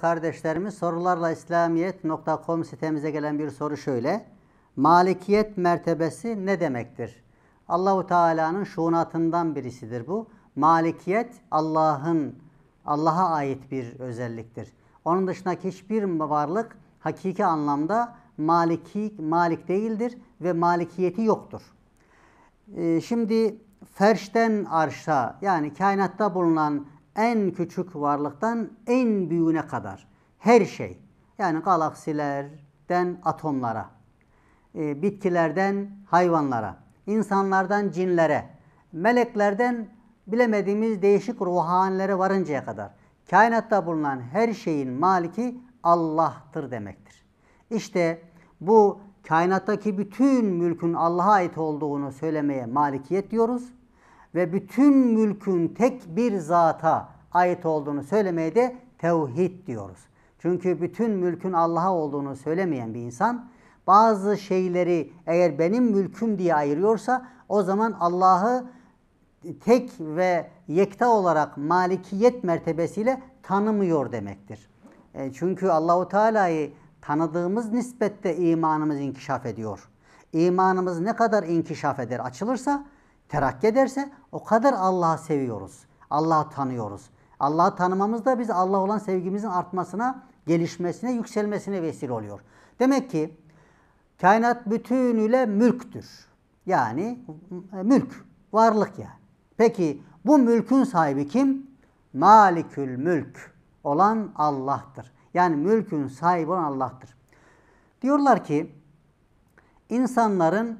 kardeşlerimiz sorularla İslamiyet.com sitemize gelen bir soru şöyle. Malikiyet mertebesi ne demektir? Allahu Teala'nın şunatından birisidir bu. Malikiyet Allah'ın Allah'a ait bir özelliktir. Onun dışındaki hiçbir varlık hakiki anlamda maliki malik değildir ve malikiyeti yoktur. Ee, şimdi ferşten arşa yani kainatta bulunan en küçük varlıktan en büyüğüne kadar her şey yani galaksilerden atomlara, e, bitkilerden hayvanlara, insanlardan cinlere, meleklerden bilemediğimiz değişik ruhanilere varıncaya kadar kainatta bulunan her şeyin maliki Allah'tır demektir. İşte bu kainattaki bütün mülkün Allah'a ait olduğunu söylemeye malikiyet diyoruz ve bütün mülkün tek bir zata ait olduğunu söylemeye de tevhid diyoruz. Çünkü bütün mülkün Allah'a olduğunu söylemeyen bir insan bazı şeyleri eğer benim mülküm diye ayırıyorsa o zaman Allah'ı tek ve yekta olarak malikiyet mertebesiyle tanımıyor demektir. E çünkü Allahu Teala'yı tanıdığımız nispette imanımız inkişaf ediyor. İmanımız ne kadar inkişaf eder, açılırsa, terakki ederse o kadar Allah'ı seviyoruz. Allah'ı tanıyoruz. Allah'ı tanımamız da biz Allah olan sevgimizin artmasına, gelişmesine, yükselmesine vesile oluyor. Demek ki kainat bütünüyle mülktür. Yani e, mülk, varlık yani. Peki bu mülkün sahibi kim? Malikül mülk olan Allah'tır. Yani mülkün sahibi olan Allah'tır. Diyorlar ki insanların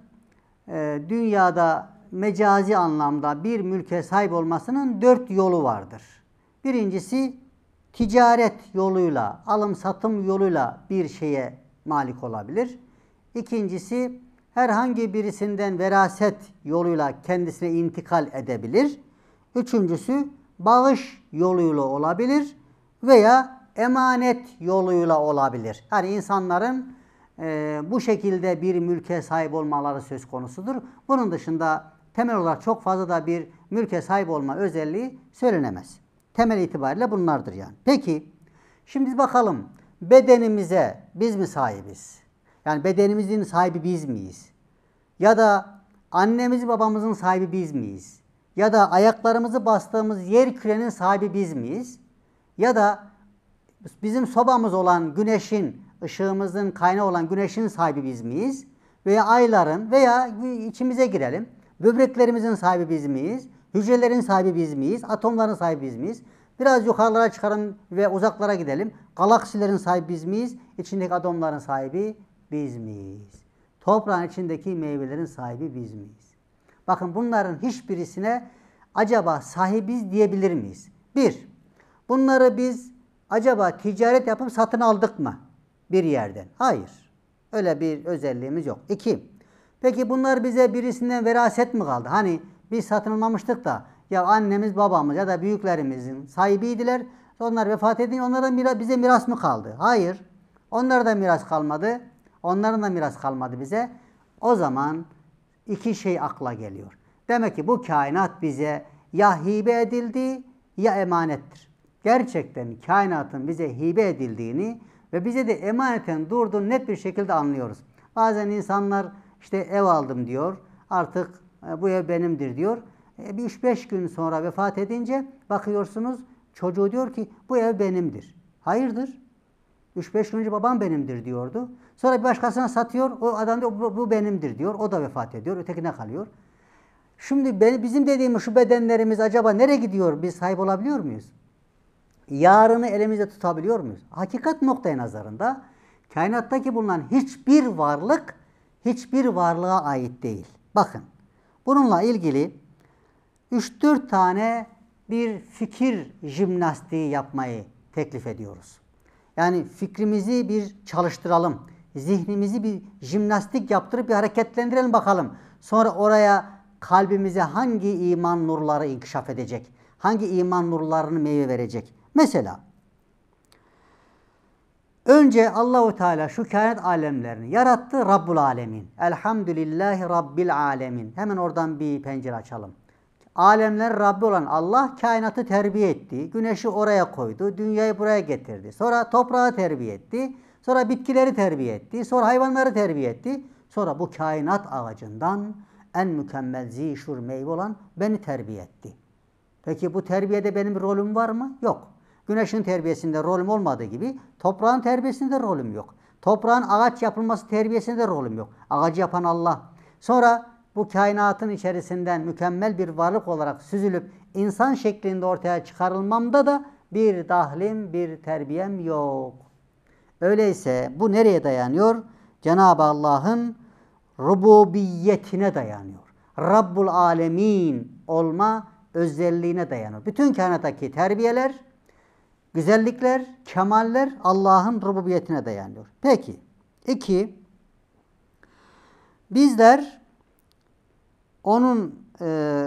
e, dünyada mecazi anlamda bir mülke sahip olmasının dört yolu vardır. Birincisi ticaret yoluyla, alım-satım yoluyla bir şeye malik olabilir. İkincisi herhangi birisinden veraset yoluyla kendisine intikal edebilir. Üçüncüsü bağış yoluyla olabilir veya emanet yoluyla olabilir. Yani insanların e, bu şekilde bir mülke sahip olmaları söz konusudur. Bunun dışında temel olarak çok fazla da bir mülke sahip olma özelliği söylenemez. Temel itibariyle bunlardır yani. Peki şimdi bakalım bedenimize biz mi sahibiz? Yani bedenimizin sahibi biz miyiz? Ya da annemiz babamızın sahibi biz miyiz? Ya da ayaklarımızı bastığımız yer kürenin sahibi biz miyiz? Ya da bizim sobamız olan güneşin, ışığımızın kaynağı olan güneşin sahibi biz miyiz? Veya ayların veya içimize girelim. Böbreklerimizin sahibi biz miyiz? Hücrelerin sahibi biz miyiz? Atomların sahibi biz miyiz? Biraz yukarılara çıkarın ve uzaklara gidelim. Galaksilerin sahibi biz miyiz? İçindeki atomların sahibi biz miyiz? Toprağın içindeki meyvelerin sahibi biz miyiz? Bakın bunların hiçbirisine acaba sahibiz diyebilir miyiz? Bir, bunları biz acaba ticaret yapıp satın aldık mı bir yerden? Hayır. Öyle bir özelliğimiz yok. İki, Peki bunlar bize birisinden veraset mi kaldı? Hani biz satın almamıştık da ya annemiz babamız ya da büyüklerimizin sahibiydiler. Onlar vefat edince onlara bize miras mı kaldı? Hayır. Onlardan miras kalmadı. Onların da miras kalmadı bize. O zaman iki şey akla geliyor. Demek ki bu kainat bize ya hibe edildi ya emanettir. Gerçekten kainatın bize hibe edildiğini ve bize de emaneten durduğunu net bir şekilde anlıyoruz. Bazen insanlar işte ev aldım diyor. Artık e, bu ev benimdir diyor. E, bir 3-5 gün sonra vefat edince bakıyorsunuz çocuğu diyor ki bu ev benimdir. Hayırdır? 3-5 gün önce babam benimdir diyordu. Sonra bir başkasına satıyor. O adam diyor bu, benimdir diyor. O da vefat ediyor. Ötekine kalıyor. Şimdi bizim dediğimiz şu bedenlerimiz acaba nereye gidiyor? Biz sahip olabiliyor muyuz? Yarını elimizde tutabiliyor muyuz? Hakikat noktaya nazarında kainattaki bulunan hiçbir varlık hiçbir varlığa ait değil. Bakın bununla ilgili 3-4 tane bir fikir jimnastiği yapmayı teklif ediyoruz. Yani fikrimizi bir çalıştıralım. Zihnimizi bir jimnastik yaptırıp bir hareketlendirelim bakalım. Sonra oraya kalbimize hangi iman nurları inkişaf edecek? Hangi iman nurlarını meyve verecek? Mesela Önce Allahu Teala şu kainat alemlerini yarattı Rabbul Alemin. Elhamdülillahi Rabbil Alemin. Hemen oradan bir pencere açalım. Alemler Rabbi olan Allah kainatı terbiye etti. Güneşi oraya koydu. Dünyayı buraya getirdi. Sonra toprağı terbiye etti. Sonra bitkileri terbiye etti. Sonra hayvanları terbiye etti. Sonra bu kainat ağacından en mükemmel zişur meyve olan beni terbiye etti. Peki bu terbiyede benim rolüm var mı? Yok. Güneşin terbiyesinde rolüm olmadığı gibi toprağın terbiyesinde rolüm yok. Toprağın ağaç yapılması terbiyesinde rolüm yok. Ağacı yapan Allah. Sonra bu kainatın içerisinden mükemmel bir varlık olarak süzülüp insan şeklinde ortaya çıkarılmamda da bir dahlim, bir terbiyem yok. Öyleyse bu nereye dayanıyor? Cenab-ı Allah'ın rububiyetine dayanıyor. Rabbul alemin olma özelliğine dayanıyor. Bütün kainattaki terbiyeler Güzellikler, kemaller Allah'ın rububiyetine dayanıyor. Peki. iki, Bizler onun e,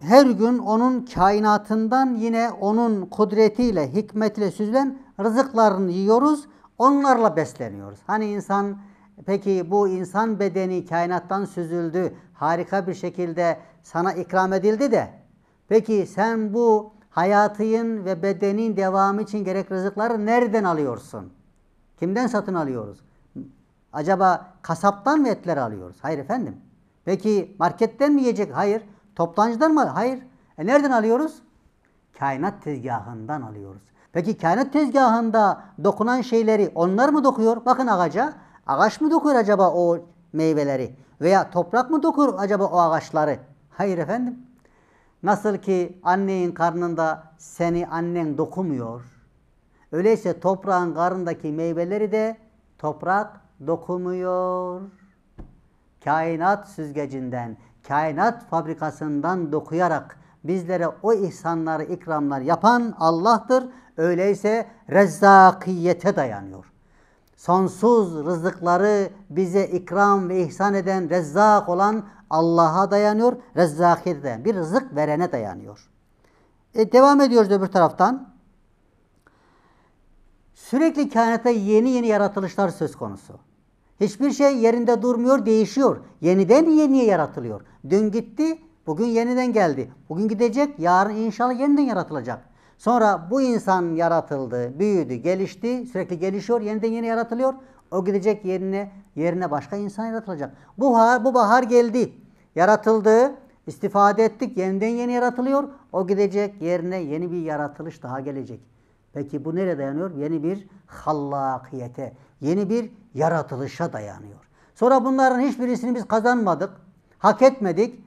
her gün onun kainatından yine onun kudretiyle, hikmetiyle süzülen rızıklarını yiyoruz. Onlarla besleniyoruz. Hani insan peki bu insan bedeni kainattan süzüldü. Harika bir şekilde sana ikram edildi de. Peki sen bu hayatın ve bedenin devamı için gerek rızıkları nereden alıyorsun? Kimden satın alıyoruz? Acaba kasaptan mı etler alıyoruz? Hayır efendim. Peki marketten mi yiyecek? Hayır. Toptancıdan mı? Hayır. E nereden alıyoruz? Kainat tezgahından alıyoruz. Peki kainat tezgahında dokunan şeyleri onlar mı dokuyor? Bakın ağaca. Ağaç mı dokuyor acaba o meyveleri? Veya toprak mı dokuyor acaba o ağaçları? Hayır efendim. Nasıl ki annenin karnında seni annen dokumuyor. Öyleyse toprağın karnındaki meyveleri de toprak dokumuyor. Kainat süzgecinden, kainat fabrikasından dokuyarak bizlere o ihsanları, ikramlar yapan Allah'tır. Öyleyse rezzakiyete dayanıyor sonsuz rızıkları bize ikram ve ihsan eden, rezzak olan Allah'a dayanıyor, rezzakiyete dayan. Bir rızık verene dayanıyor. E, devam ediyoruz öbür taraftan. Sürekli kainata yeni yeni yaratılışlar söz konusu. Hiçbir şey yerinde durmuyor, değişiyor. Yeniden yeniye yaratılıyor. Dün gitti, bugün yeniden geldi. Bugün gidecek, yarın inşallah yeniden yaratılacak. Sonra bu insan yaratıldı, büyüdü, gelişti, sürekli gelişiyor, yeniden yeni yaratılıyor. O gidecek yerine yerine başka insan yaratılacak. Bu bahar, bu bahar geldi. Yaratıldı, istifade ettik, yeniden yeni yaratılıyor. O gidecek yerine yeni bir yaratılış daha gelecek. Peki bu nereye dayanıyor? Yeni bir hallakiyete, yeni bir yaratılışa dayanıyor. Sonra bunların hiçbirisini biz kazanmadık, hak etmedik.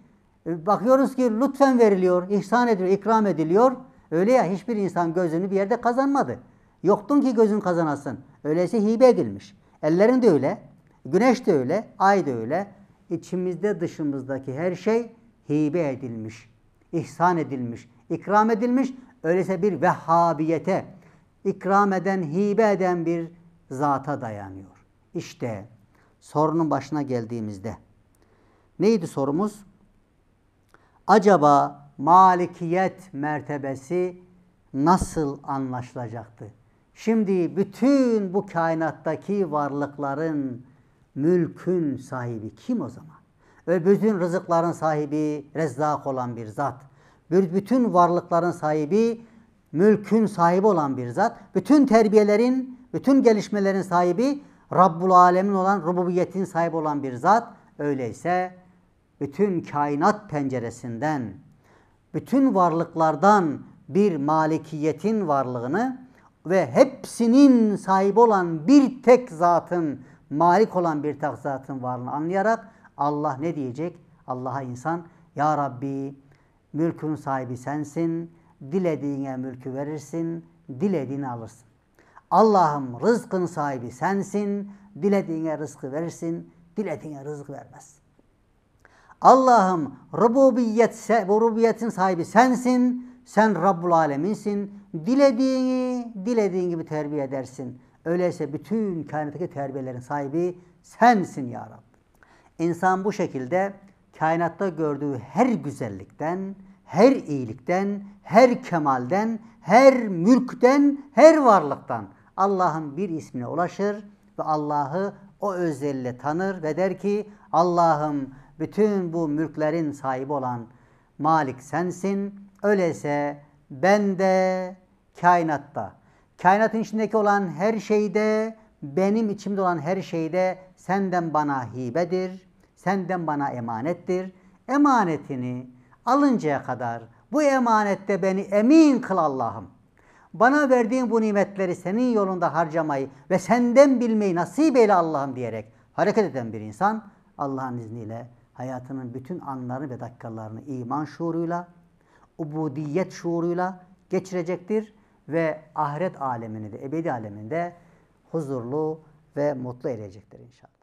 Ee, bakıyoruz ki lütfen veriliyor, ihsan ediliyor, ikram ediliyor. Öyle ya hiçbir insan gözünü bir yerde kazanmadı. Yoktun ki gözün kazanasın. Öyleyse hibe edilmiş. Ellerin de öyle, güneş de öyle, ay da öyle. İçimizde dışımızdaki her şey hibe edilmiş, ihsan edilmiş, ikram edilmiş. Öyleyse bir vehhabiyete, ikram eden, hibe eden bir zata dayanıyor. İşte sorunun başına geldiğimizde neydi sorumuz? Acaba malikiyet mertebesi nasıl anlaşılacaktı? Şimdi bütün bu kainattaki varlıkların, mülkün sahibi kim o zaman? Ve bütün rızıkların sahibi rezzak olan bir zat. Bütün varlıkların sahibi, mülkün sahibi olan bir zat. Bütün terbiyelerin, bütün gelişmelerin sahibi Rabbul Alemin olan, rububiyetin sahibi olan bir zat. Öyleyse bütün kainat penceresinden bütün varlıklardan bir malikiyetin varlığını ve hepsinin sahibi olan bir tek zatın, malik olan bir tek zatın varlığını anlayarak Allah ne diyecek? Allah'a insan, Ya Rabbi mülkün sahibi sensin, dilediğine mülkü verirsin, dilediğini alırsın. Allah'ım rızkın sahibi sensin, dilediğine rızkı verirsin, dilediğine rızık vermezsin. Allah'ım rububiyet rububiyetin sahibi sensin. Sen Rabbul Aleminsin. Dilediğini dilediğin gibi terbiye edersin. Öyleyse bütün kainattaki terbiyelerin sahibi sensin ya Rabbi. İnsan bu şekilde kainatta gördüğü her güzellikten, her iyilikten, her kemalden, her mülkten, her varlıktan Allah'ın bir ismine ulaşır ve Allah'ı o özelle tanır ve der ki Allah'ım bütün bu mülklerin sahibi olan Malik sensin. Öyleyse ben de kainatta, kainatın içindeki olan her şeyde, benim içimde olan her şeyde senden bana hibedir, senden bana emanettir. Emanetini alıncaya kadar bu emanette beni emin kıl Allah'ım. Bana verdiğin bu nimetleri senin yolunda harcamayı ve senden bilmeyi nasip eyle Allah'ım diyerek hareket eden bir insan Allah'ın izniyle hayatının bütün anları ve dakikalarını iman şuuruyla, ubudiyet şuuruyla geçirecektir ve ahiret alemini de ebedi aleminde huzurlu ve mutlu edecektir inşallah.